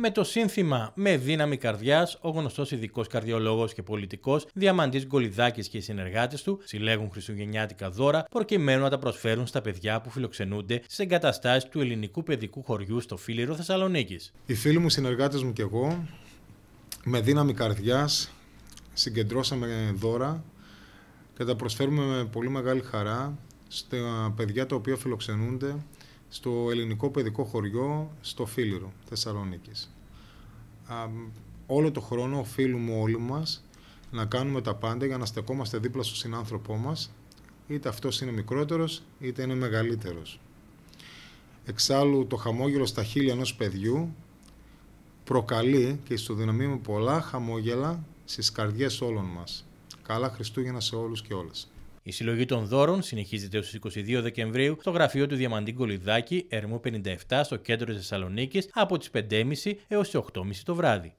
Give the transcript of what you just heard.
με το σύνθημα Με δύναμη καρδιάς, ο γνωστός ειδικός καρδιολόγος και πολιτικός Διαμαντής Γκολιδάκης και οι συνεργάτες του συλλέγουν χριστουγεννιάτικα δώρα προκειμένου να τα προσφέρουν στα παιδιά που φιλοξενούνται σε εγκαταστάσεις του ελληνικού παιδικού χωριού στο Φίλιρο Θεσσαλονίκης. Οι φίλοι μου, συνεργάτες μου και εγώ, με δύναμη καρδιάς, συγκεντρώσαμε δώρα και τα προσφέρουμε με πολύ μεγάλη χαρά στα παιδιά τα οποία φιλοξενούνται στο ελληνικό παιδικό χωριό στο Φίλιρο Θεσσαλονίκης. όλο το χρόνο οφείλουμε όλοι μας να κάνουμε τα πάντα για να στεκόμαστε δίπλα στον συνάνθρωπό μας, είτε αυτός είναι μικρότερος είτε είναι μεγαλύτερος. Εξάλλου το χαμόγελο στα χείλη ενός παιδιού προκαλεί και ισοδυναμεί με πολλά χαμόγελα στις καρδιές όλων μας. Καλά Χριστούγεννα σε όλους και όλες. Η συλλογή των δώρων συνεχίζεται έως 22 Δεκεμβρίου στο γραφείο του Διαμαντή Κολυδάκη, Ερμού 57, στο κέντρο της Θεσσαλονίκης, από τις 5.30 έως τις 8.30 το βράδυ.